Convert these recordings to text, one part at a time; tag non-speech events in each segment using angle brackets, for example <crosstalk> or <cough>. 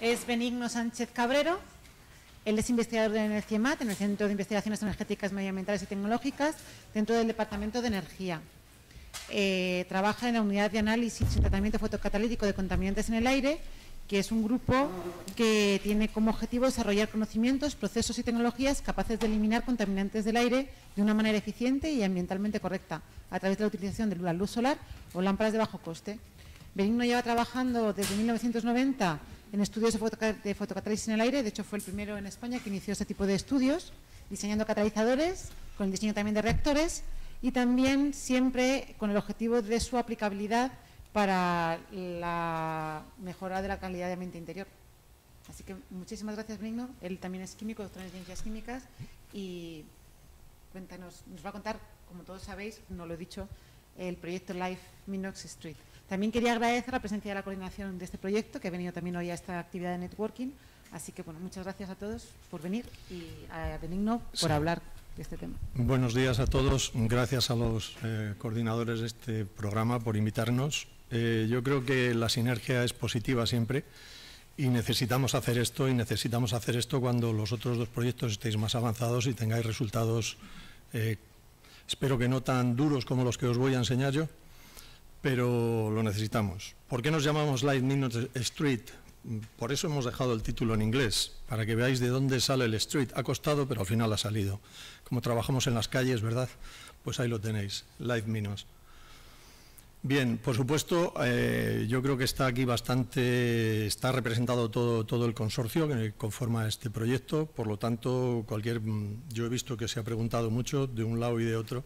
es Benigno Sánchez Cabrero. Él es investigador de ENERGIEMAT, en el Centro de Investigaciones Energéticas, Medioambientales y Tecnológicas, dentro del Departamento de Energía. Eh, trabaja en la unidad de análisis y tratamiento fotocatalítico de contaminantes en el aire, que es un grupo que tiene como objetivo desarrollar conocimientos, procesos y tecnologías capaces de eliminar contaminantes del aire de una manera eficiente y ambientalmente correcta, a través de la utilización de luz solar o lámparas de bajo coste. Benigno lleva trabajando desde 1990 en estudios de, fotoca en el aire. De hecho, fue el primero en España que inició este tipo de estudios, diseñando catalizadores, con el diseño también de reactores y también siempre con el objetivo de su aplicabilidad para la mejora de la calidad de ambiente interior. Así que muchísimas gracias, Brigno, Él también es químico, doctor en ciencias químicas y cuéntanos, nos va a contar, como todos sabéis, no lo he dicho, el proyecto Life Minox Street. También quería agradecer la presencia de la coordinación de este proyecto, que ha venido también hoy a esta actividad de networking. Así que, bueno, muchas gracias a todos por venir y a Benigno por hablar de este tema. Buenos días a todos. Gracias a los eh, coordinadores de este programa por invitarnos. Eh, yo creo que la sinergia es positiva siempre y necesitamos hacer esto y necesitamos hacer esto cuando los otros dos proyectos estéis más avanzados y tengáis resultados, eh, espero que no tan duros como los que os voy a enseñar yo pero lo necesitamos. ¿Por qué nos llamamos Lightning Street? Por eso hemos dejado el título en inglés, para que veáis de dónde sale el street. Ha costado, pero al final ha salido. Como trabajamos en las calles, ¿verdad? Pues ahí lo tenéis, Live Minos. Bien, por supuesto, eh, yo creo que está aquí bastante, está representado todo, el consorcio que conforma este proyecto, por lo tanto, cualquier, mm, yo he visto que se ha preguntado mucho de un lado y de otro,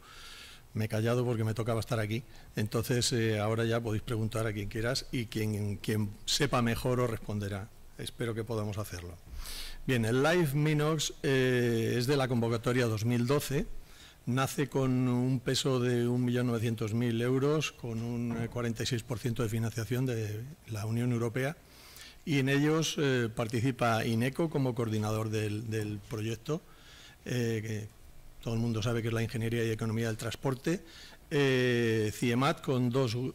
me he callado porque me tocaba estar aquí. Entonces, eh, ahora ya podéis preguntar a quien quieras y quien, quien sepa mejor os responderá. Espero que podamos hacerlo. Bien, el Live Minox eh, es de la convocatoria 2012. Nace con un peso de 1.900.000 euros, con un 46% eh, de financiación de la Unión Europea. Y en ellos participa INECO como coordinador del, proyecto, todo el mundo sabe que es la ingeniería y economía del transporte, eh, CIEMAT con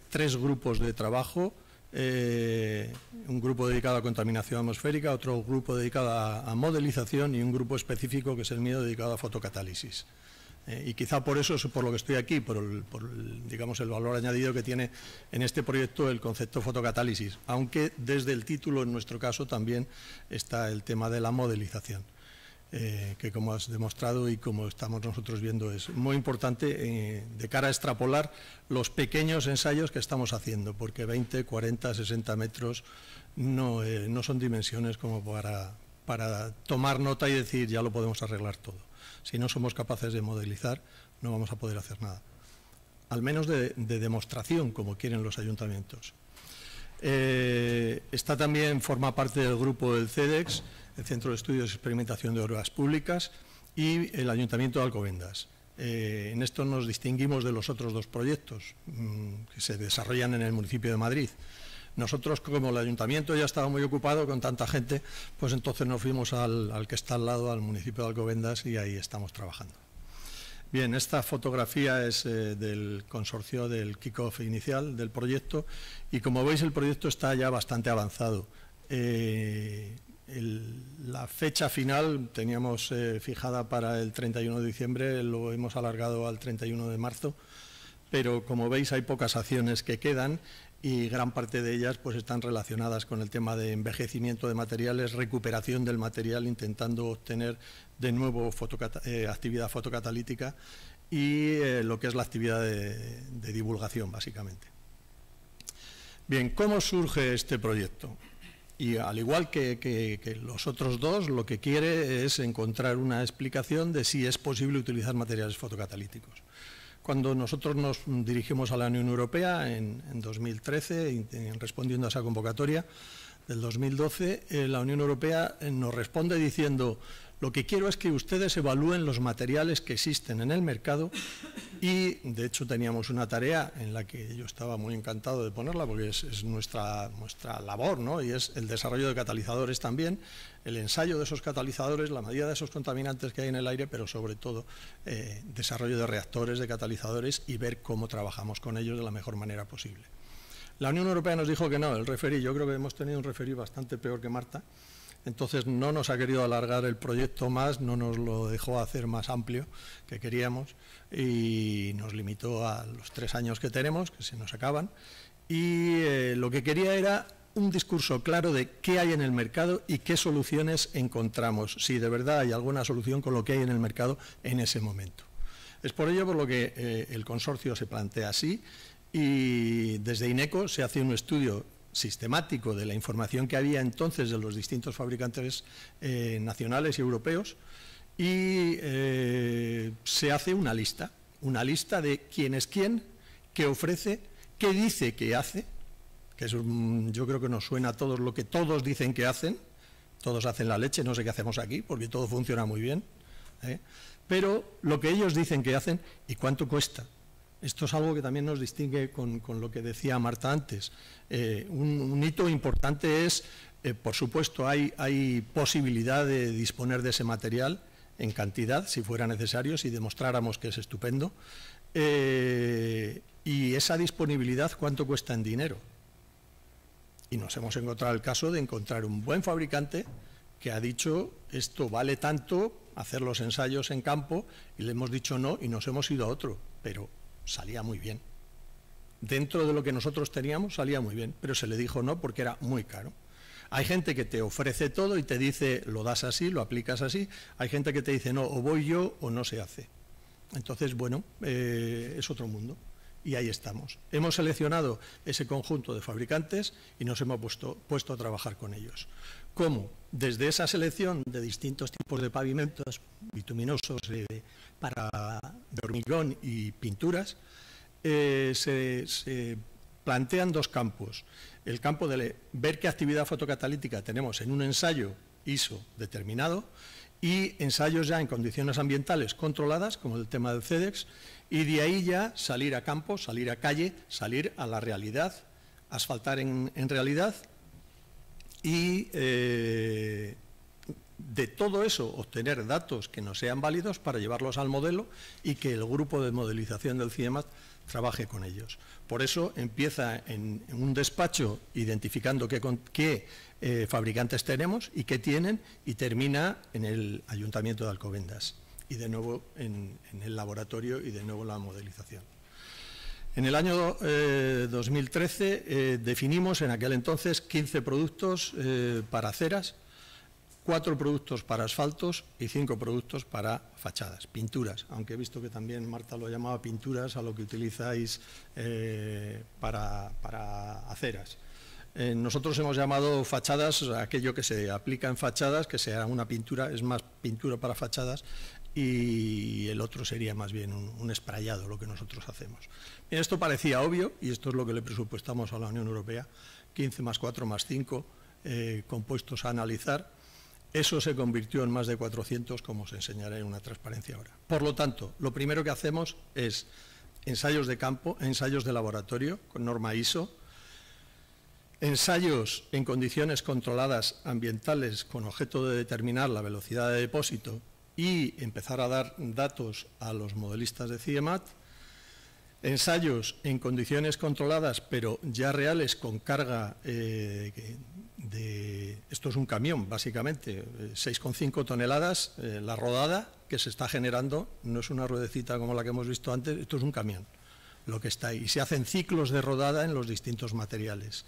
tres grupos de trabajo, eh, un grupo dedicado a contaminación atmosférica, otro grupo dedicado a, modelización y un grupo específico que es el mío dedicado a fotocatálisis. Eh, y quizá por eso es por lo que estoy aquí, por, digamos, el valor añadido que tiene en este proyecto el concepto fotocatálisis, aunque desde el título en nuestro caso también está el tema de la modelización. Eh, que como has demostrado y como estamos nosotros viendo es muy importante eh, de cara a extrapolar los pequeños ensayos que estamos haciendo, porque 20, 40, 60 metros eh, no, son dimensiones como para, para tomar nota y decir ya lo podemos arreglar todo. Si no somos capaces de modelizar, no vamos a poder hacer nada. Al menos de, demostración, como quieren los ayuntamientos. está también, forma parte del grupo del CEDEX, el Centro de Estudios y Experimentación de Obras Públicas y el Ayuntamiento de Alcobendas. Eh, en esto nos distinguimos de los otros dos proyectos mm, que se desarrollan en el municipio de Madrid. Nosotros, como el ayuntamiento ya estaba muy ocupado con tanta gente, pues entonces nos fuimos al, que está al lado, al municipio de Alcobendas, y ahí estamos trabajando. Bien, esta fotografía es eh, del consorcio del kickoff inicial del proyecto y como veis el proyecto está ya bastante avanzado. Eh, la fecha final teníamos eh, fijada para el 31 de diciembre, lo hemos alargado al 31 de marzo, pero como veis hay pocas acciones que quedan y gran parte de ellas pues están relacionadas con el tema de envejecimiento de materiales, recuperación del material, intentando obtener de nuevo eh, actividad fotocatalítica y eh, lo que es la actividad de divulgación, básicamente. Bien, ¿cómo surge este proyecto? Y al igual que, los otros dos, lo que quiere es encontrar una explicación de si es posible utilizar materiales fotocatalíticos. Cuando nosotros nos dirigimos a la Unión Europea en, 2013, respondiendo a esa convocatoria del 2012, eh, la Unión Europea eh, nos responde diciendo lo que quiero es que ustedes evalúen los materiales que existen en el mercado y, de hecho, teníamos una tarea en la que yo estaba muy encantado de ponerla porque es, nuestra, nuestra labor, ¿no? Y es el desarrollo de catalizadores también, el ensayo de esos catalizadores, la medida de esos contaminantes que hay en el aire, pero sobre todo eh, desarrollo de reactores, de catalizadores y ver cómo trabajamos con ellos de la mejor manera posible. La Unión Europea nos dijo que no, el referí, yo creo que hemos tenido un referí bastante peor que Marta, entonces no nos ha querido alargar el proyecto más, no nos lo dejó hacer más amplio que queríamos y nos limitó a los tres años que tenemos, que se nos acaban. Y eh, lo que quería era un discurso claro de qué hay en el mercado y qué soluciones encontramos, si de verdad hay alguna solución con lo que hay en el mercado en ese momento. Es por ello por lo que eh, el consorcio se plantea así y desde INECO se hace un estudio sistemático de la información que había entonces de los distintos fabricantes eh, nacionales y europeos y eh, se hace una lista, una lista de quién es quién, qué ofrece, qué dice que hace, que es mm, yo creo que nos suena a todos lo que todos dicen que hacen, todos hacen la leche, no sé qué hacemos aquí, porque todo funciona muy bien, ¿eh? pero lo que ellos dicen que hacen y cuánto cuesta esto es algo que también nos distingue con, lo que decía Marta antes. Eh, un, hito importante es, eh, por supuesto, hay, hay, posibilidad de disponer de ese material en cantidad, si fuera necesario, si demostráramos que es estupendo. Eh, y esa disponibilidad, ¿cuánto cuesta en dinero? Y nos hemos encontrado el caso de encontrar un buen fabricante que ha dicho, esto vale tanto, hacer los ensayos en campo, y le hemos dicho no, y nos hemos ido a otro. Pero salía muy bien. Dentro de lo que nosotros teníamos salía muy bien, pero se le dijo no porque era muy caro. Hay gente que te ofrece todo y te dice lo das así, lo aplicas así. Hay gente que te dice no, o voy yo o no se hace. Entonces, bueno, eh, es otro mundo. Y ahí estamos. Hemos seleccionado ese conjunto de fabricantes y nos hemos puesto, puesto a trabajar con ellos. ¿Cómo? Desde esa selección de distintos tipos de pavimentos bituminosos, de para, hormigón y pinturas, eh, se, plantean dos campos. El campo de ver qué actividad fotocatalítica tenemos en un ensayo ISO determinado y ensayos ya en condiciones ambientales controladas, como el tema del CEDEX, y de ahí ya salir a campo, salir a calle, salir a la realidad, asfaltar en, realidad y eh, de todo eso obtener datos que no sean válidos para llevarlos al modelo y que el grupo de modelización del CIEMAT trabaje con ellos. Por eso empieza en, un despacho identificando qué, eh, fabricantes tenemos y qué tienen y termina en el Ayuntamiento de Alcobendas y de nuevo en, el laboratorio y de nuevo la modelización. En el año 2013 eh, eh, definimos en aquel entonces 15 productos para aceras, cuatro productos para asfaltos y cinco productos para fachadas, pinturas, aunque he visto que también Marta lo llamaba pinturas a lo que utilizáis eh, para, aceras. Eh, nosotros hemos llamado fachadas aquello que se aplica en fachadas, que sea una pintura, es más pintura para fachadas, y el otro sería más bien un, esprayado, lo que nosotros hacemos. esto parecía obvio, y esto es lo que le presupuestamos a la Unión Europea, 15 más 4 más 5 eh, compuestos a analizar, eso se convirtió en más de 400, como os enseñaré en una transparencia ahora. Por lo tanto, lo primero que hacemos es ensayos de campo, ensayos de laboratorio con norma ISO, ensayos en condiciones controladas ambientales con objeto de determinar la velocidad de depósito y empezar a dar datos a los modelistas de CIEMAT, ensayos en condiciones controladas, pero ya reales, con carga eh, de... Esto es un camión, básicamente, 6,5 toneladas, eh, la rodada que se está generando, no es una ruedecita como la que hemos visto antes, esto es un camión, lo que está ahí. Y se hacen ciclos de rodada en los distintos materiales.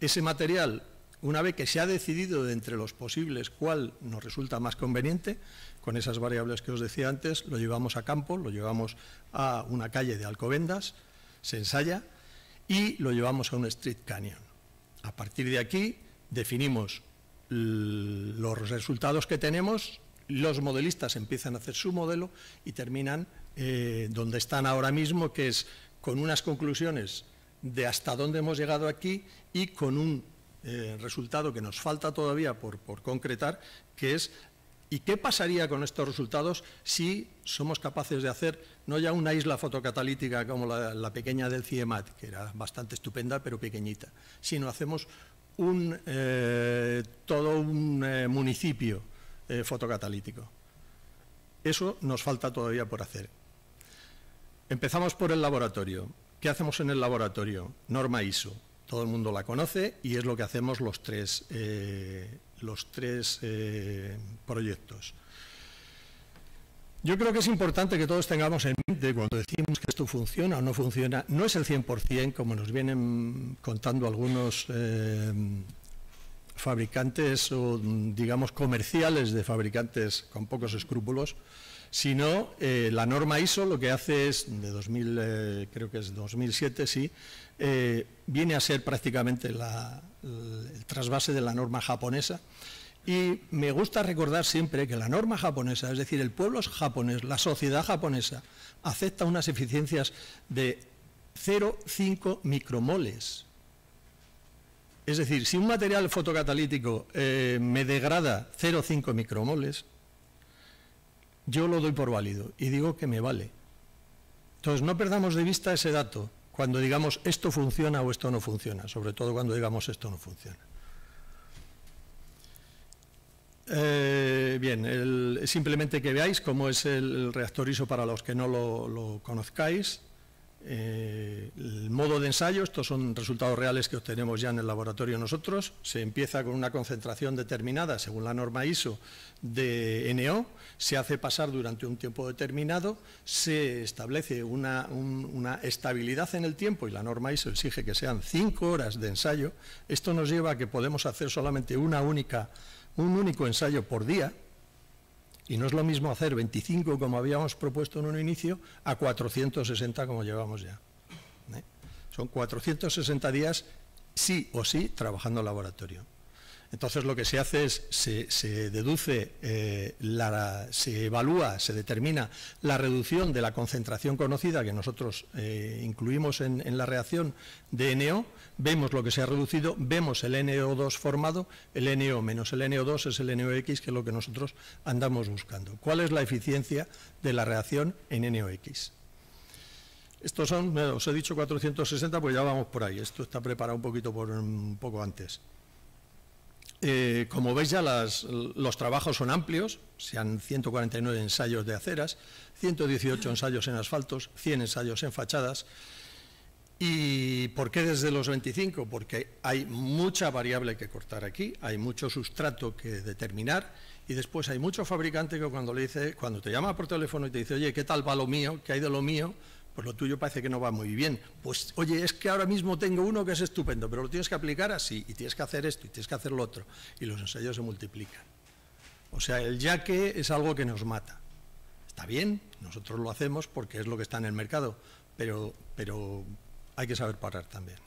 Ese material una vez que se ha decidido de entre los posibles cuál nos resulta más conveniente, con esas variables que os decía antes, lo llevamos a campo, lo llevamos a una calle de Alcobendas, se ensaya y lo llevamos a un street canyon. A partir de aquí definimos los resultados que tenemos, los modelistas empiezan a hacer su modelo y terminan eh, donde están ahora mismo, que es con unas conclusiones de hasta dónde hemos llegado aquí y con un eh, resultado que nos falta todavía por, concretar, que es ¿y qué pasaría con estos resultados si somos capaces de hacer no ya una isla fotocatalítica como la, pequeña del CIEMAT, que era bastante estupenda pero pequeñita, sino hacemos un, eh, todo un eh, municipio fotocatalítico. Eso nos falta todavía por hacer. Empezamos por el laboratorio. ¿Qué hacemos en el laboratorio? Norma ISO todo el mundo la conoce y es lo que hacemos los tres, eh, los tres eh, proyectos. Yo creo que es importante que todos tengamos en mente cuando decimos que esto funciona o no funciona, no es el 100% como nos vienen contando algunos eh, fabricantes o digamos comerciales de fabricantes con pocos escrúpulos, sino no, eh, la norma ISO lo que hace es, de 2000, eh, creo que es 2007, sí, eh, viene a ser prácticamente el trasvase de la norma japonesa. Y me gusta recordar siempre que la norma japonesa, es decir, el pueblo japonés, la sociedad japonesa, acepta unas eficiencias de 0,5 micromoles. Es decir, si un material fotocatalítico me degrada 0,5 micromoles, yo lo doy por válido y digo que me vale. Entonces, no perdamos de vista ese dato cuando digamos esto funciona o esto no funciona, sobre todo cuando digamos esto no funciona. Eh, bien, simplemente que veáis cómo es el reactor ISO para los que no lo conozcáis. Eh, el modo de ensayo, estos son resultados reales que obtenemos ya en el laboratorio nosotros, se empieza con una concentración determinada, según la norma ISO, de NO, se hace pasar durante un tiempo determinado, se establece una, una estabilidad en el tiempo y la norma ISO exige que sean cinco horas de ensayo. Esto nos lleva a que podemos hacer solamente una única, un único ensayo por día, y no es lo mismo hacer 25 como habíamos propuesto en un inicio a 460 como llevamos ya. ¿eh? Son 460 días sí o sí trabajando en laboratorio. Entonces lo que se hace es, se, deduce, eh, se evalúa, se determina la reducción de la concentración conocida que nosotros eh, incluimos en, la reacción de NO, vemos lo que se ha reducido, vemos el NO2 formado, el NO menos el NO2 es el NOx, que es lo que nosotros andamos buscando. ¿Cuál es la eficiencia de la reacción en NOx? Esto son, os he dicho 460, pues ya vamos por ahí. Esto está preparado un poquito por un poco antes. Eh, como veis ya los trabajos son amplios, sean 149 ensayos de aceras, 118 ensayos en asfaltos, 100 ensayos en fachadas. ¿Y por qué desde los 25? Porque hay mucha variable que cortar aquí, hay mucho sustrato que determinar y después hay mucho fabricante que cuando, le dice, cuando te llama por teléfono y te dice, oye, ¿qué tal va lo mío? ¿Qué hay de lo mío? pues lo tuyo parece que no va muy bien. Pues oye, es que ahora mismo tengo uno que es estupendo, pero lo tienes que aplicar así, y tienes que hacer esto, y tienes que hacer lo otro, y los ensayos se multiplican. O sea, el yaque es algo que nos mata. Está bien, nosotros lo hacemos porque es lo que está en el mercado, pero, pero hay que saber parar también.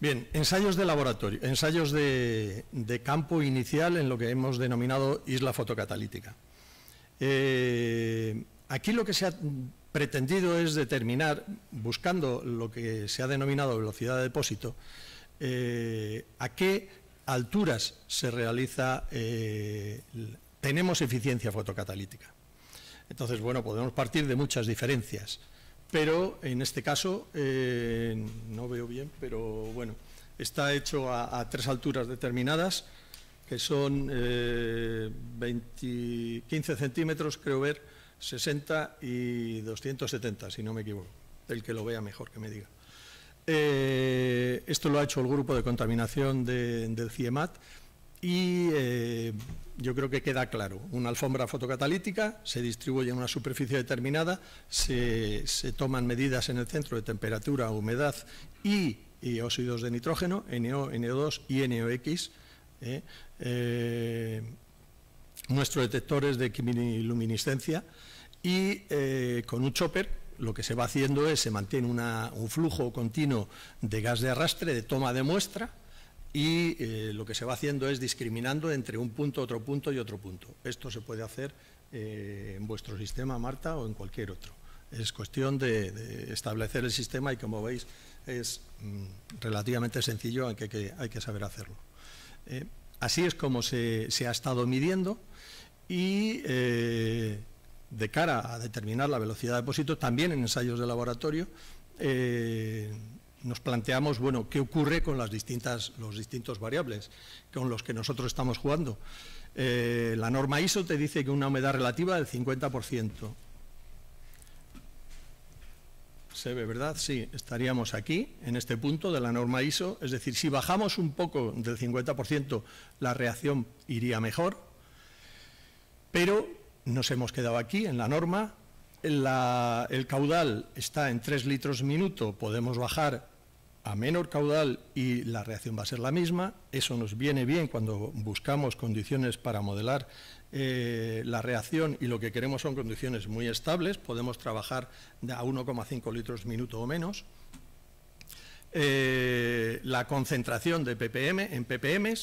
Bien, ensayos de laboratorio, ensayos de, campo inicial en lo que hemos denominado isla fotocatalítica. Eh, aquí lo que se ha pretendido es determinar, buscando lo que se ha denominado velocidad de depósito, eh, a qué alturas se realiza, eh, tenemos eficiencia fotocatalítica. Entonces, bueno, podemos partir de muchas diferencias, pero en este caso, eh, no veo bien, pero bueno, está hecho a, tres alturas determinadas, que son 15 centímetros, creo ver, 60 y 270, si no me equivoco. El que lo vea mejor que me diga. Eh, esto lo ha hecho el grupo de contaminación del CIEMAT y eh, yo creo que queda claro. Una alfombra fotocatalítica se distribuye en una superficie determinada, se, toman medidas en el centro de temperatura, humedad y, óxidos de nitrógeno, NO, NO2 y NOx. ¿eh? nuestros detectores de quimiluminiscencia y eh, con un chopper lo que se va haciendo es se mantiene un flujo continuo de gas de arrastre, de toma de muestra, y eh, lo que se va haciendo es discriminando entre un punto, otro punto y otro punto. Esto se puede hacer eh, en vuestro sistema, Marta, o en cualquier otro. Es cuestión de, establecer el sistema y, como veis, es mm, relativamente sencillo, hay que saber hacerlo. así es como se, se, ha estado midiendo y de cara a determinar la velocidad de depósito, también en ensayos de laboratorio, eh, nos planteamos, bueno, ¿qué ocurre con las distintas, los distintos variables con los que nosotros estamos jugando? Eh, la norma ISO te dice que una humedad relativa del 50%. Se ve, ¿verdad? Sí, estaríamos aquí, en este punto de la norma ISO. Es decir, si bajamos un poco del 50%, la reacción iría mejor. Pero nos hemos quedado aquí en la norma. el caudal está en 3 litros minuto, podemos bajar a menor caudal y la reacción va a ser la misma. Eso nos viene bien cuando buscamos condiciones para modelar eh, la reacción y lo que queremos son condiciones muy estables. Podemos trabajar a 1,5 litros minuto o menos. Eh, la concentración de ppm en ppm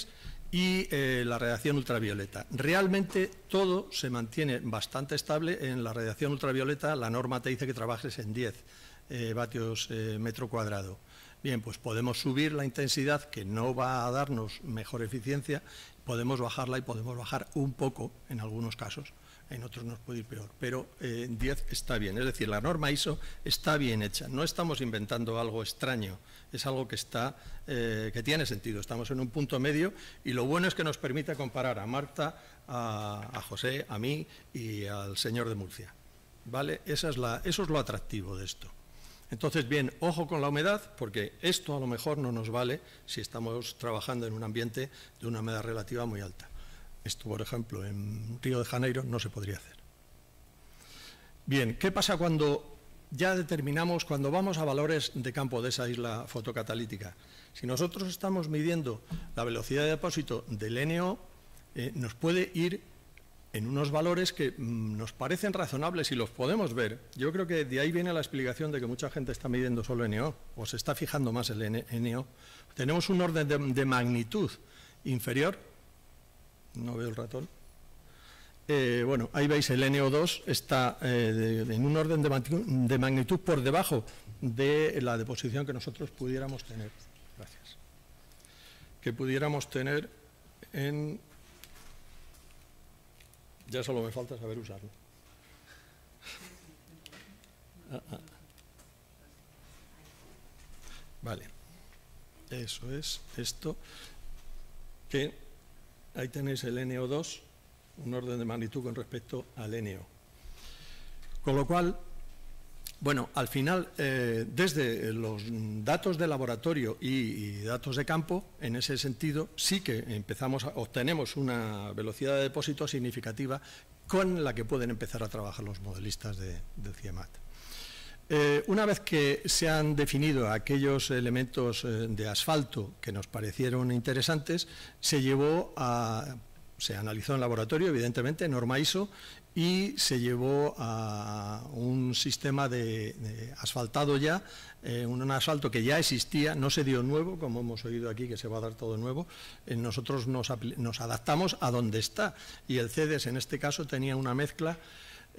y eh, la radiación ultravioleta. Realmente todo se mantiene bastante estable en la radiación ultravioleta. La norma te dice que trabajes en 10 eh, vatios eh, metro cuadrado. Bien, pues podemos subir la intensidad, que no va a darnos mejor eficiencia, podemos bajarla y podemos bajar un poco en algunos casos en otros nos puede ir peor, pero en eh, 10 está bien. Es decir, la norma ISO está bien hecha. No estamos inventando algo extraño, es algo eh, que, tiene sentido. Estamos en un punto medio y lo bueno es que nos permite comparar a Marta, a, José, a mí y al señor de Murcia. ¿Vale? eso es lo atractivo de esto. Entonces, bien, ojo con la humedad, porque esto a lo mejor no nos vale si estamos trabajando en un ambiente de una humedad relativa muy alta. Esto, por ejemplo, en Río de Janeiro no se podría hacer. Bien, ¿qué pasa cuando ya determinamos, cuando vamos a valores de campo de esa isla fotocatalítica? Si nosotros estamos midiendo la velocidad de depósito del NO, eh, nos puede ir en unos valores que mm, nos parecen razonables y los podemos ver. Yo creo que de ahí viene la explicación de que mucha gente está midiendo solo NO o se está fijando más el NO. Tenemos un orden de, de magnitud inferior no veo el ratón. Eh, bueno, ahí veis el NO2 está eh, en un orden de magnitud, por debajo de la deposición que nosotros pudiéramos tener. Gracias. Que pudiéramos tener en... Ya solo me falta saber usarlo. <laughs> Ah, ah. Vale. Eso es esto que Ahí tenéis el NO2, un orden de magnitud con respecto al NO. Con lo cual, bueno, al final, eh, desde los datos de laboratorio y, datos de campo, en ese sentido, sí que empezamos obtenemos una velocidad de depósito significativa con la que pueden empezar a trabajar los modelistas de, CIEMAT. Eh, una vez que se han definido aquellos elementos eh, de asfalto que nos parecieron interesantes, se llevó a, se analizó en laboratorio, evidentemente, norma ISO, y se llevó a un sistema de, asfaltado ya, eh, un asfalto que ya existía, no se dio nuevo, como hemos oído aquí que se va a dar todo nuevo, nosotros nos, nos adaptamos a donde está, y el CEDES en este caso tenía una mezcla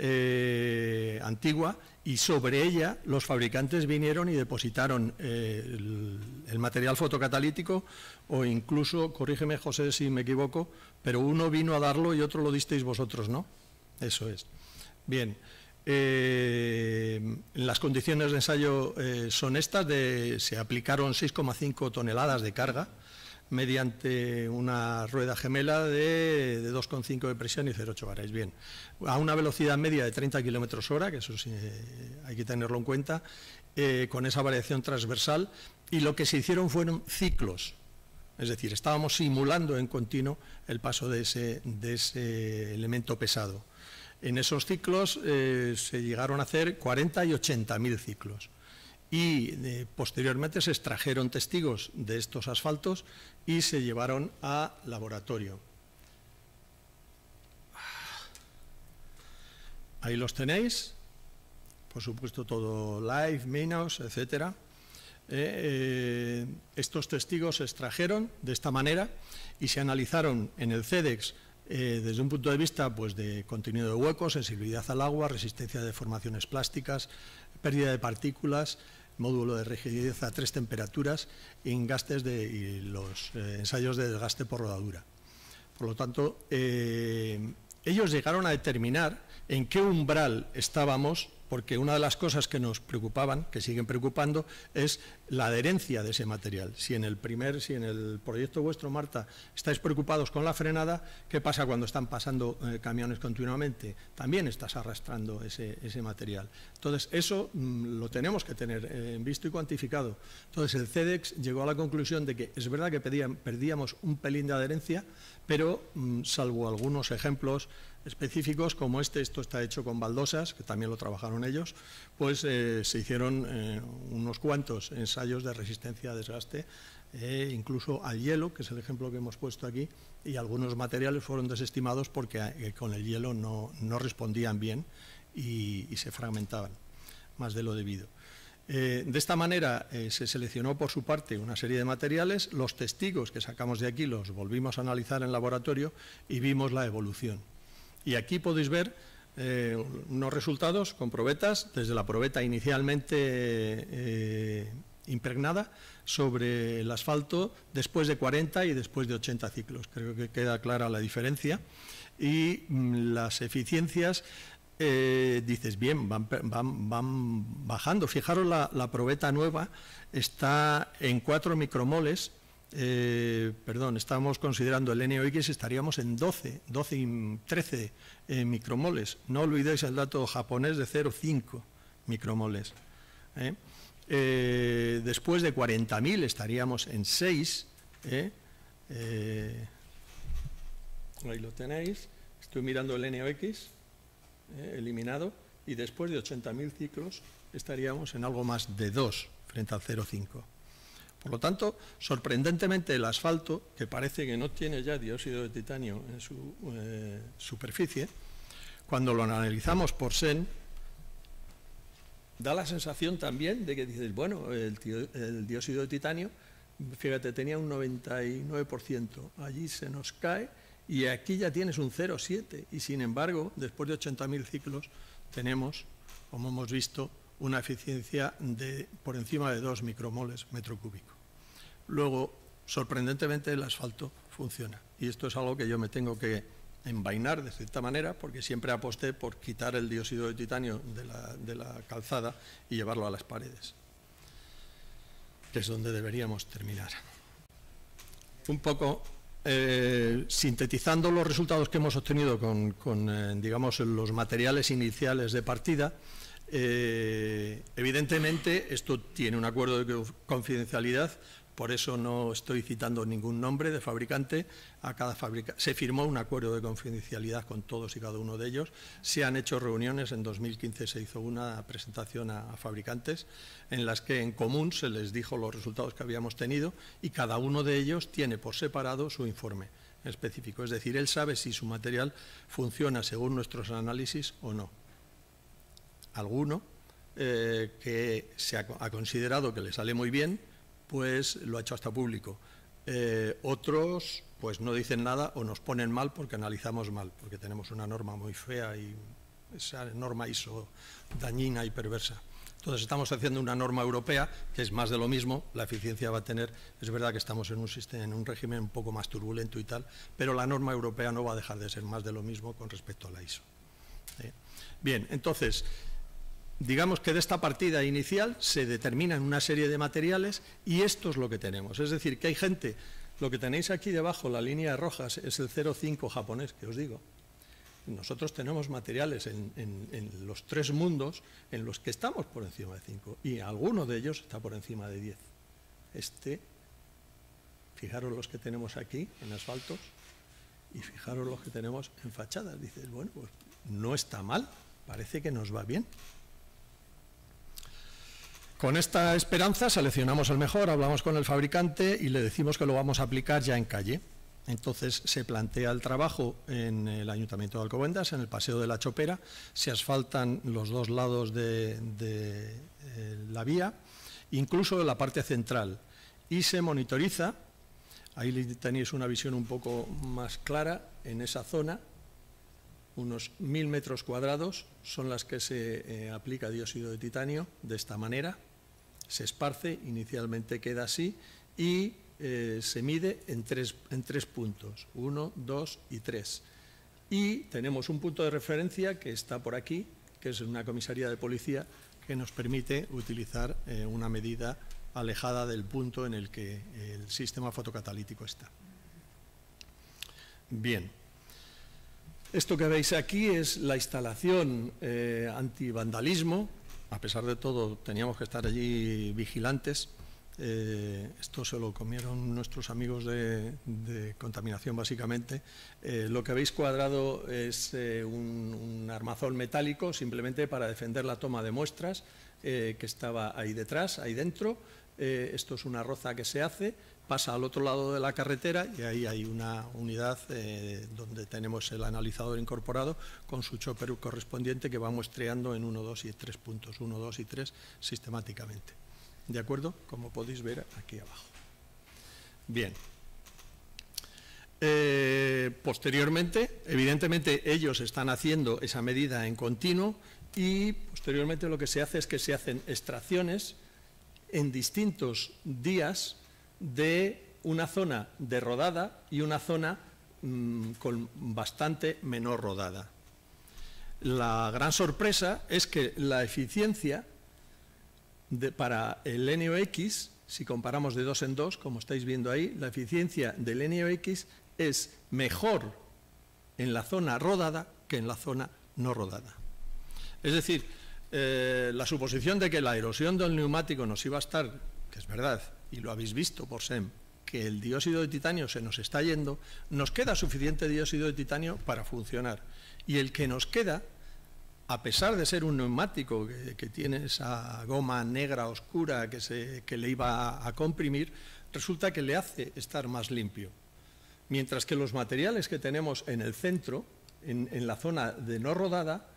eh, antigua y sobre ella los fabricantes vinieron y depositaron eh, el, material fotocatalítico o incluso, corrígeme José si me equivoco, pero uno vino a darlo y otro lo disteis vosotros, ¿no? Eso es. Bien. Eh, las condiciones de ensayo son estas, se aplicaron 6,5 toneladas de carga, mediante una rueda gemela de, 2,5 de presión y 0,8 bares. Bien, a una velocidad media de 30 kilómetros hora, que eso eh, hay que tenerlo en cuenta, eh, con esa variación transversal. Y lo que se hicieron fueron ciclos, es decir, estábamos simulando en continuo el paso de ese, de ese elemento pesado. En esos ciclos eh, se llegaron a hacer 40 y 80 mil ciclos y posteriormente se extrajeron testigos de estos asfaltos y se llevaron a laboratorio. Ahí los tenéis, por supuesto todo live, menos, etcétera. Eh, eh, estos testigos se extrajeron de esta manera y se analizaron en el CEDEX eh, desde un punto de vista pues, de contenido de huecos, sensibilidad al agua, resistencia a deformaciones plásticas, pérdida de partículas, módulo de rigidez a tres temperaturas en gastes de, los eh, ensayos de desgaste por rodadura. Por lo tanto, eh, ellos llegaron a determinar en qué umbral estábamos porque una de las cosas que nos preocupaban, que siguen preocupando, es la adherencia de ese material. Si en el primer, si en el proyecto vuestro, Marta, estáis preocupados con la frenada, ¿qué pasa cuando están pasando eh, camiones continuamente? También estás arrastrando ese, material. Entonces, eso mm, lo tenemos que tener eh, visto y cuantificado. Entonces, el CEDEX llegó a la conclusión de que es verdad que perdíamos un pelín de adherencia, pero mm, salvo algunos ejemplos específicos como este, esto está hecho con baldosas, que también lo trabajaron ellos, pues eh, se hicieron eh, unos cuantos ensayos de resistencia a desgaste, eh, incluso al hielo, que es el ejemplo que hemos puesto aquí, y algunos materiales fueron desestimados porque con el hielo no, respondían bien y, se fragmentaban más de lo debido. de esta manera se seleccionó por su parte una serie de materiales, los testigos que sacamos de aquí los volvimos a analizar en laboratorio y vimos la evolución. Y aquí podéis ver eh, unos resultados con probetas, desde la probeta inicialmente eh, impregnada sobre el asfalto después de 40 y después de 80 ciclos. Creo que queda clara la diferencia. Y mm, las eficiencias, eh, dices, bien, van, bajando. Fijaros, la, la probeta nueva está en 4 micromoles eh, perdón, estamos considerando el NOx, estaríamos en 12, 12 y 13 eh, micromoles. No olvidéis el dato japonés de 0,5 micromoles. ¿eh? después de 40.000 estaríamos en 6. ahí lo tenéis. Estoy mirando el NOx eliminado. Y después de 80.000 ciclos estaríamos en algo más de 2 frente al 0,5. Por lo tanto, sorprendentemente el asfalto, que parece que no tiene ya dióxido de titanio en su eh, superficie, cuando lo analizamos por SEN, da la sensación también de que dices, bueno, el, el dióxido de titanio, fíjate, tenía un 99%, allí se nos cae y aquí ya tienes un 0,7 y sin embargo, después de 80.000 ciclos, tenemos, como hemos visto, una eficiencia de por encima de 2 micromoles metro cúbico. Luego, sorprendentemente, el asfalto funciona. Y esto es algo que yo me tengo que envainar de cierta manera, porque siempre aposté por quitar el dióxido de titanio de la, calzada y llevarlo a las paredes, que es donde deberíamos terminar. Un poco eh, sintetizando los resultados que hemos obtenido con, eh, digamos, los materiales iniciales de partida, eh, evidentemente, esto tiene un acuerdo de confidencialidad, por eso no estoy citando ningún nombre de fabricante. A cada se firmó un acuerdo de confidencialidad con todos y cada uno de ellos. Se han hecho reuniones, en 2015 se hizo una presentación a fabricantes en las que en común se les dijo los resultados que habíamos tenido y cada uno de ellos tiene por separado su informe específico. Es decir, él sabe si su material funciona según nuestros análisis o no alguno eh, que se ha, considerado que le sale muy bien, pues lo ha hecho hasta público. Eh, otros, pues no dicen nada o nos ponen mal porque analizamos mal, porque tenemos una norma muy fea y esa norma ISO dañina y perversa. Entonces estamos haciendo una norma europea que es más de lo mismo, la eficiencia va a tener, es verdad que estamos en un, en un régimen un poco más turbulento y tal, pero la norma europea no va a dejar de ser más de lo mismo con respecto a la ISO. ¿Eh? Bien, entonces, digamos que de esta partida inicial se determinan una serie de materiales y esto es lo que tenemos. Es decir, que hay gente, lo que tenéis aquí debajo, la línea roja, es el 0,5 japonés, que os digo. Nosotros tenemos materiales en, en, los tres mundos en los que estamos por encima de 5 y alguno de ellos está por encima de 10. Este, fijaros los que tenemos aquí en asfaltos y fijaros los que tenemos en fachadas. Dices, bueno, pues no está mal, parece que nos va bien. Con esta esperanza seleccionamos el mejor, hablamos con el fabricante y le decimos que lo vamos a aplicar ya en calle. Entonces se plantea el trabajo en el Ayuntamiento de Alcobendas, en el Paseo de la Chopera, se asfaltan los dos lados de, eh, la vía, incluso la parte central, y se monitoriza, ahí tenéis una visión un poco más clara, en esa zona, unos mil metros cuadrados son las que se eh, aplica dióxido de titanio de esta manera, se esparce, inicialmente queda así, y eh, se mide en tres, en tres puntos, uno, dos y tres. Y tenemos un punto de referencia que está por aquí, que es una comisaría de policía, que nos permite utilizar eh, una medida alejada del punto en el que eh, el sistema fotocatalítico está. Bien. Esto que veis aquí es la instalación eh, antivandalismo a pesar de todo, teníamos que estar allí vigilantes. Eh, esto se lo comieron nuestros amigos de, contaminación, básicamente. Eh, lo que habéis cuadrado es eh, un, armazón metálico, simplemente para defender la toma de muestras que estaba ahí detrás, ahí dentro. esto es una roza que se hace, pasa al otro lado de la carretera y ahí hay una unidad eh, donde tenemos el analizador incorporado con su chopper correspondiente que va muestreando en 1, 2 y 3 puntos, 1, 2 y 3 sistemáticamente. ¿De acuerdo? Como podéis ver aquí abajo. Bien. Eh, posteriormente, evidentemente, ellos están haciendo esa medida en continuo y posteriormente lo que se hace es que se hacen extracciones en distintos días de una zona de rodada y una zona mm, con bastante menor rodada. La gran sorpresa es que la eficiencia para el NOx, si comparamos de dos en dos, como estáis viendo ahí, la eficiencia del NOx es mejor en la zona rodada que en la zona no rodada. Es decir, eh, la suposición de que la erosión del neumático nos iba a estar, que es verdad, y lo habéis visto por SEM, que el dióxido de titanio se nos está yendo, nos queda suficiente dióxido de titanio para funcionar. Y el que nos queda, a pesar de ser un neumático que, tiene esa goma negra oscura que, se, le iba a, comprimir, resulta que le hace estar más limpio. Mientras que los materiales que tenemos en el centro, en la zona de no rodada,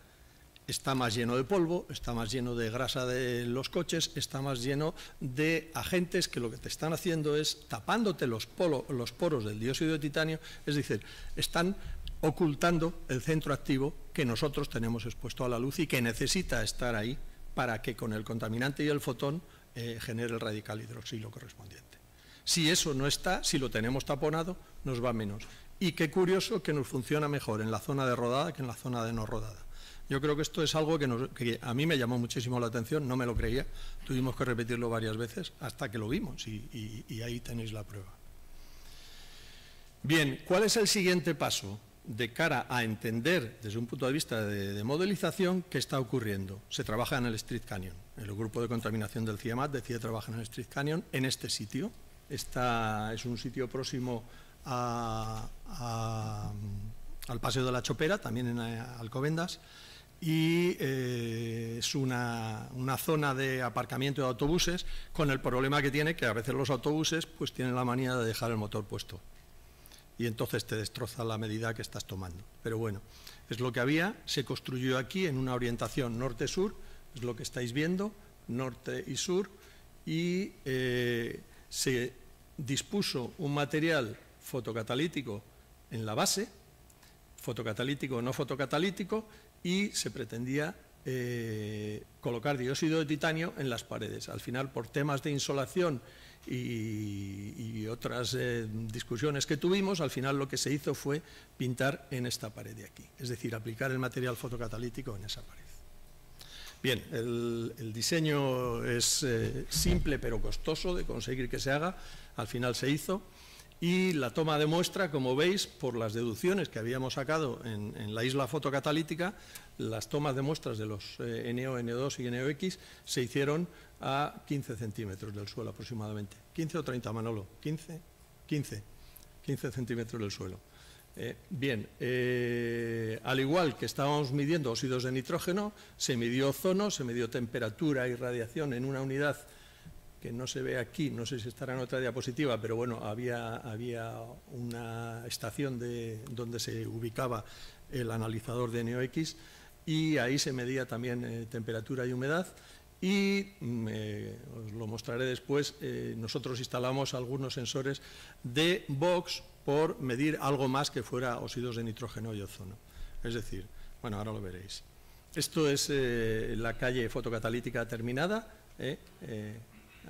está más lleno de polvo, está más lleno de grasa de los coches, está más lleno de agentes que lo que te están haciendo es tapándote los, poros del dióxido de titanio, es decir, están ocultando el centro activo que nosotros tenemos expuesto a la luz y que necesita estar ahí para que con el contaminante y el fotón eh, genere el radical hidroxilo correspondiente. Si eso no está, si lo tenemos taponado, nos va menos. Y qué curioso que nos funciona mejor en la zona de rodada que en la zona de no rodada. Yo creo que esto es algo que, a mí me llamó muchísimo la atención, no me lo creía, tuvimos que repetirlo varias veces hasta que lo vimos y, ahí tenéis la prueba. Bien, ¿cuál es el siguiente paso de cara a entender desde un punto de vista de, modelización qué está ocurriendo? Se trabaja en el Street Canyon. El grupo de contaminación del CIEMAT decide trabajar en el Street Canyon en este sitio. es un sitio próximo al Paseo de la Chopera, también en eh, Alcobendas y eh, es una, zona de aparcamiento de autobuses con el problema que tiene que a veces los autobuses pues tienen la manía de dejar el motor puesto y entonces te destroza la medida que estás tomando. Pero bueno, es lo que había, se construyó aquí en una orientación norte-sur, es lo que estáis viendo, norte y sur, y eh, se dispuso un material fotocatalítico en la base, fotocatalítico o no fotocatalítico, y se pretendía eh, colocar dióxido de titanio en las paredes. Al final, por temas de insolación y, otras eh, discusiones que tuvimos, al final lo que se hizo fue pintar en esta pared de aquí, es decir, aplicar el material fotocatalítico en esa pared. Bien, el, diseño es eh, simple pero costoso de conseguir que se haga. Al final se hizo. Y la toma de muestra, como veis, por las deducciones que habíamos sacado en, la isla fotocatalítica, las tomas de muestras de los NO, eh, n 2 y NOx se hicieron a 15 centímetros del suelo aproximadamente. 15 o 30, Manolo. 15, 15, 15 centímetros del suelo. Eh, bien, eh, al igual que estábamos midiendo óxidos de nitrógeno, se midió ozono, se midió temperatura y radiación en una unidad que no se ve aquí, no sé si estará en otra diapositiva, pero bueno, había, había una estación de, donde se ubicaba el analizador de NOx y ahí se medía también eh, temperatura y humedad y mm, eh, os lo mostraré después, eh, nosotros instalamos algunos sensores de box por medir algo más que fuera óxidos de nitrógeno y ozono. Es decir, bueno, ahora lo veréis. Esto es la calle fotocatalítica terminada,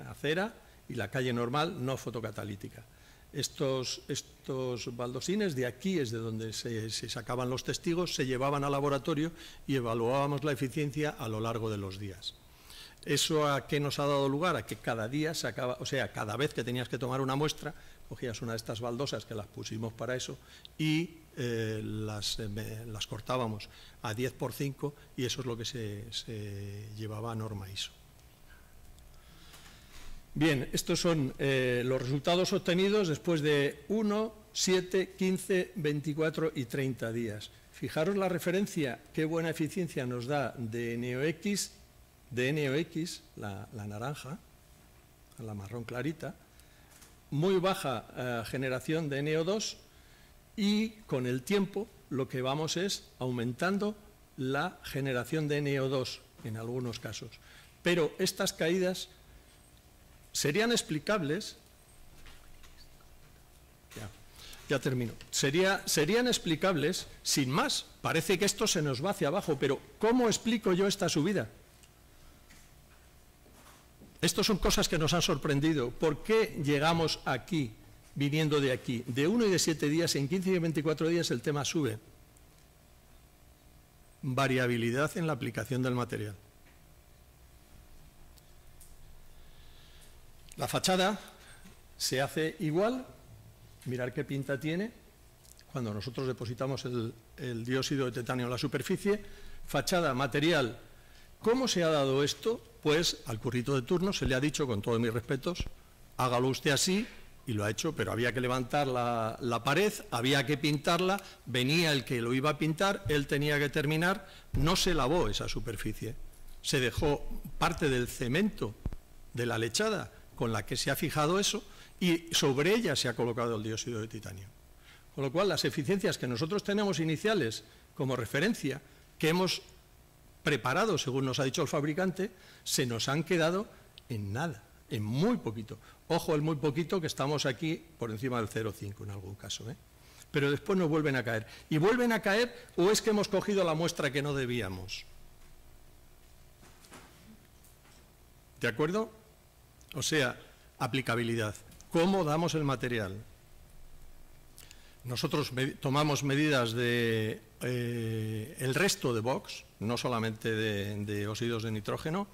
acera y la calle normal no fotocatalítica. Estos, estos baldosines, de aquí es de donde se, sacaban los testigos, se llevaban al laboratorio y evaluábamos la eficiencia a lo largo de los días. ¿Eso a qué nos ha dado lugar? A que cada día acaba o sea, cada vez que tenías que tomar una muestra, cogías una de estas baldosas que las pusimos para eso y eh, las, eh, las, cortábamos a 10 por 5 y eso es lo que se, se llevaba a norma ISO. Bien, estos son eh, los resultados obtenidos después de 1, 7, 15, 24 y 30 días. Fijaros la referencia, qué buena eficiencia nos da de NOx, de NOx, la, naranja, la marrón clarita, muy baja eh, generación de NO2 y con el tiempo lo que vamos es aumentando la generación de NO2 en algunos casos. Pero estas caídas serían explicables, ya, termino, serían explicables sin más. Parece que esto se nos va hacia abajo, pero ¿cómo explico yo esta subida? Estas son cosas que nos han sorprendido. ¿Por qué llegamos aquí, viniendo de aquí? De uno y de siete días, en 15 y 24 días el tema sube. Variabilidad en la aplicación del material. La fachada se hace igual, mirar qué pinta tiene, cuando nosotros depositamos el, dióxido de titanio en la superficie, fachada, material. ¿Cómo se ha dado esto? Pues al currito de turno se le ha dicho, con todos mis respetos, hágalo usted así, y lo ha hecho, pero había que levantar la, pared, había que pintarla, venía el que lo iba a pintar, él tenía que terminar, no se lavó esa superficie, se dejó parte del cemento de la lechada con la que se ha fijado eso y sobre ella se ha colocado el dióxido de titanio. Con lo cual, las eficiencias que nosotros tenemos iniciales como referencia, que hemos preparado, según nos ha dicho el fabricante, se nos han quedado en nada, en muy poquito. Ojo, el muy poquito que estamos aquí por encima del 0,5 en algún caso. ¿eh? Pero después nos vuelven a caer. ¿Y vuelven a caer o es que hemos cogido la muestra que no debíamos? ¿De acuerdo? O sea, aplicabilidad. ¿Cómo damos el material? Nosotros tomamos medidas de eh, el resto de box, no solamente de, óxidos de nitrógeno,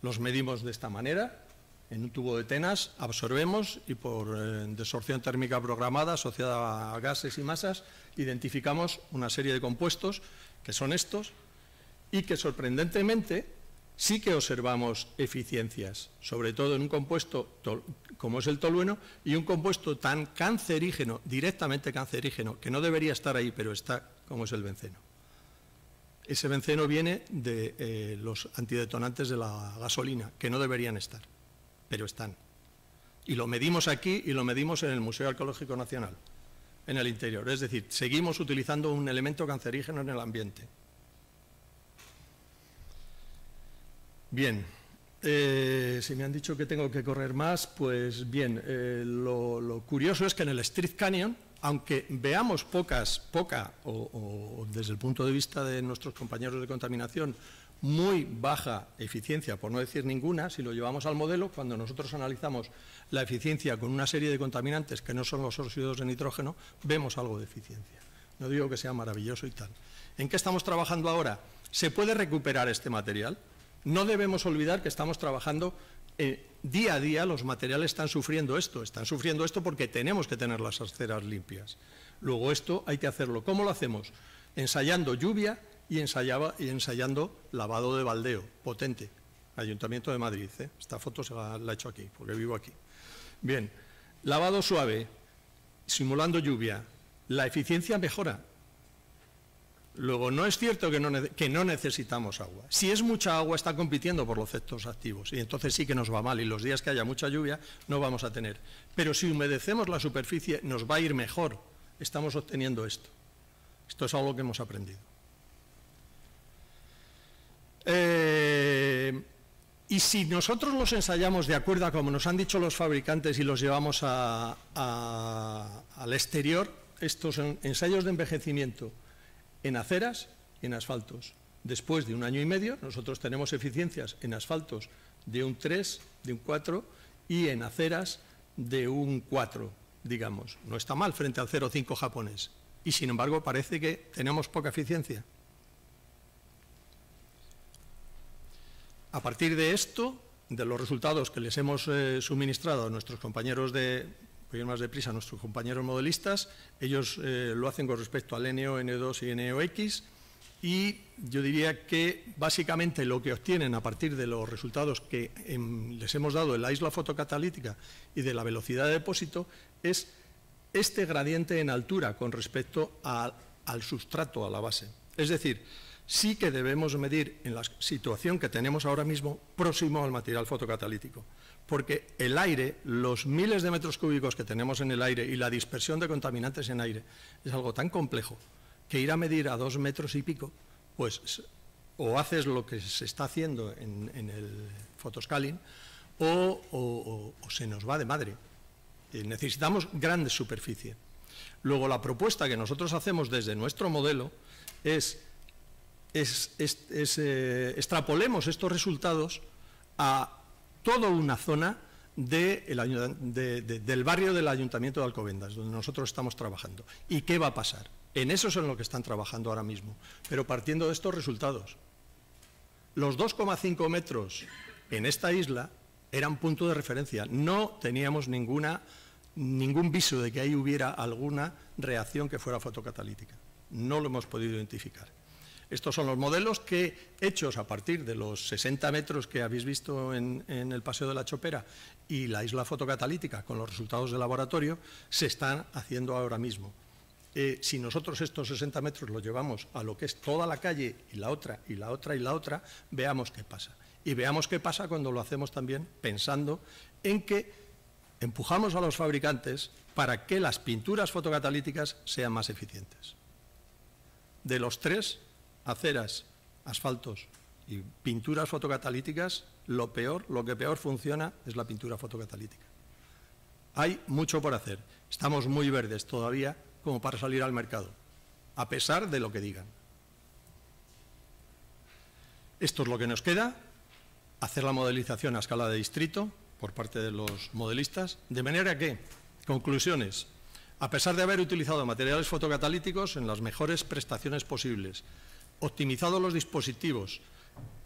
los medimos de esta manera, en un tubo de tenas, absorbemos y por eh, desorción térmica programada asociada a gases y masas, identificamos una serie de compuestos que son estos y que sorprendentemente sí que observamos eficiencias, sobre todo en un compuesto como es el tolueno y un compuesto tan cancerígeno, directamente cancerígeno, que no debería estar ahí, pero está como es el benceno. Ese benceno viene de eh, los antidetonantes de la gasolina, que no deberían estar, pero están. Y lo medimos aquí y lo medimos en el Museo Arqueológico Nacional, en el interior. Es decir, seguimos utilizando un elemento cancerígeno en el ambiente. Bien, eh, si me han dicho que tengo que correr más, pues bien, eh, lo, curioso es que en el Street Canyon, aunque veamos pocas, poca, o desde el punto de vista de nuestros compañeros de contaminación, muy baja eficiencia, por no decir ninguna, si lo llevamos al modelo, cuando nosotros analizamos la eficiencia con una serie de contaminantes que no son los óxidos de nitrógeno, vemos algo de eficiencia. No digo que sea maravilloso y tal. ¿En qué estamos trabajando ahora? ¿Se puede recuperar este material? No debemos olvidar que estamos trabajando eh, día a día, los materiales están sufriendo esto, están sufriendo esto porque tenemos que tener las aceras limpias. Luego esto hay que hacerlo. ¿Cómo lo hacemos? Ensayando lluvia y, ensayaba, y ensayando lavado de baldeo, potente. Ayuntamiento de Madrid, ¿eh? esta foto se la, la he hecho aquí, porque vivo aquí. Bien, lavado suave, simulando lluvia, la eficiencia mejora. Luego, no es cierto que no, necesitamos agua. Si es mucha agua, está compitiendo por los efectos activos y entonces sí que nos va mal y los días que haya mucha lluvia no vamos a tener. Pero si humedecemos la superficie, nos va a ir mejor. Estamos obteniendo esto. Esto es algo que hemos aprendido. Eh, y si nosotros los ensayamos de acuerdo a como nos han dicho los fabricantes y los llevamos al exterior, estos ensayos de envejecimiento, en aceras y en asfaltos. Después de un año y medio, nosotros tenemos eficiencias en asfaltos de un 3, de un 4 y en aceras de un 4, digamos. No está mal frente al 0,5 japonés. Y sin embargo parece que tenemos poca eficiencia. A partir de esto, de los resultados que les hemos eh, suministrado a nuestros compañeros de, ir más deprisa nuestros compañeros modelistas. Ellos eh, lo hacen con respecto al NO, N2 y NOx. Y yo diría que básicamente lo que obtienen a partir de los resultados que em, les hemos dado en la isla fotocatalítica y de la velocidad de depósito es este gradiente en altura con respecto al sustrato, a la base. Es decir, sí que debemos medir en la situación que tenemos ahora mismo próximo al material fotocatalítico, porque el aire, los miles de metros cúbicos que tenemos en el aire y la dispersión de contaminantes en aire es algo tan complejo que ir a medir a dos metros y pico, pues o haces lo que se está haciendo en, el fotoscaling o, o, se nos va de madre. Eh, necesitamos grandes superficies. Luego, la propuesta que nosotros hacemos desde nuestro modelo es es, eh, extrapolemos estos resultados a toda una zona del barrio del Ayuntamiento de Alcobendas, donde nosotros estamos trabajando. ¿Y qué va a pasar? En eso es en lo que están trabajando ahora mismo, pero partiendo de estos resultados. Los 2,5 metros en esta isla eran punto de referencia. No teníamos ningún viso de que ahí hubiera alguna reacción que fuera fotocatalítica. No lo hemos podido identificar. Estos son los modelos que, hechos a partir de los 60 metros que habéis visto en, el Paseo de la Chopera y la isla fotocatalítica, con los resultados de laboratorio, se están haciendo ahora mismo. Eh, si nosotros estos 60 metros los llevamos a lo que es toda la calle y la otra y la otra y la otra, veamos qué pasa. Y veamos qué pasa cuando lo hacemos también pensando en que empujamos a los fabricantes para que las pinturas fotocatalíticas sean más eficientes. De los tres, aceras, asfaltos y pinturas fotocatalíticas, lo peor, lo que peor funciona es la pintura fotocatalítica. Hay mucho por hacer. Estamos muy verdes todavía como para salir al mercado, a pesar de lo que digan. Esto es lo que nos queda, hacer la modelización a escala de distrito por parte de los modelistas, de manera que, conclusiones, a pesar de haber utilizado materiales fotocatalíticos en las mejores prestaciones posibles, optimizados los dispositivos,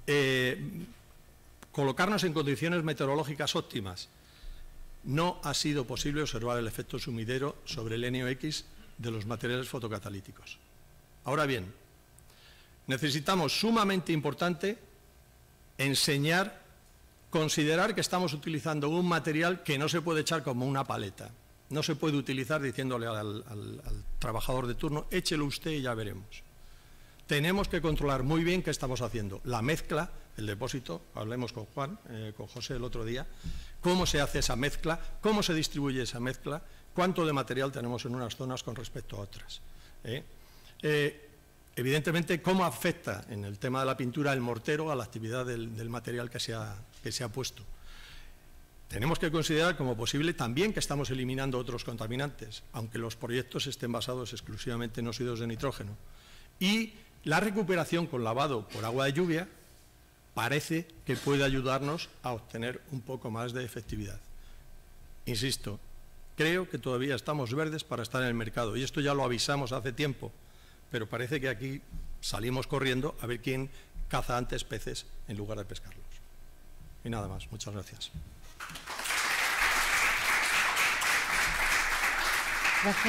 eh, colocarnos en condiciones meteorológicas óptimas, no ha sido posible observar el efecto sumidero sobre el NOx de los materiales fotocatalíticos. Ahora bien, necesitamos sumamente importante enseñar, considerar que estamos utilizando un material que no se puede echar como una paleta. No se puede utilizar diciéndole al trabajador de turno, échelo usted y ya veremos tenemos que controlar muy bien qué estamos haciendo. La mezcla, el depósito, hablemos con Juan, eh, con José el otro día, cómo se hace esa mezcla, cómo se distribuye esa mezcla, cuánto de material tenemos en unas zonas con respecto a otras. ¿Eh? Eh, evidentemente, cómo afecta en el tema de la pintura el mortero a la actividad del, material que se, ha, que se ha puesto. Tenemos que considerar como posible también que estamos eliminando otros contaminantes, aunque los proyectos estén basados exclusivamente en óxidos de nitrógeno. Y la recuperación con lavado por agua de lluvia parece que puede ayudarnos a obtener un poco más de efectividad. Insisto, creo que todavía estamos verdes para estar en el mercado y esto ya lo avisamos hace tiempo, pero parece que aquí salimos corriendo a ver quién caza antes peces en lugar de pescarlos. Y nada más, muchas gracias. gracias.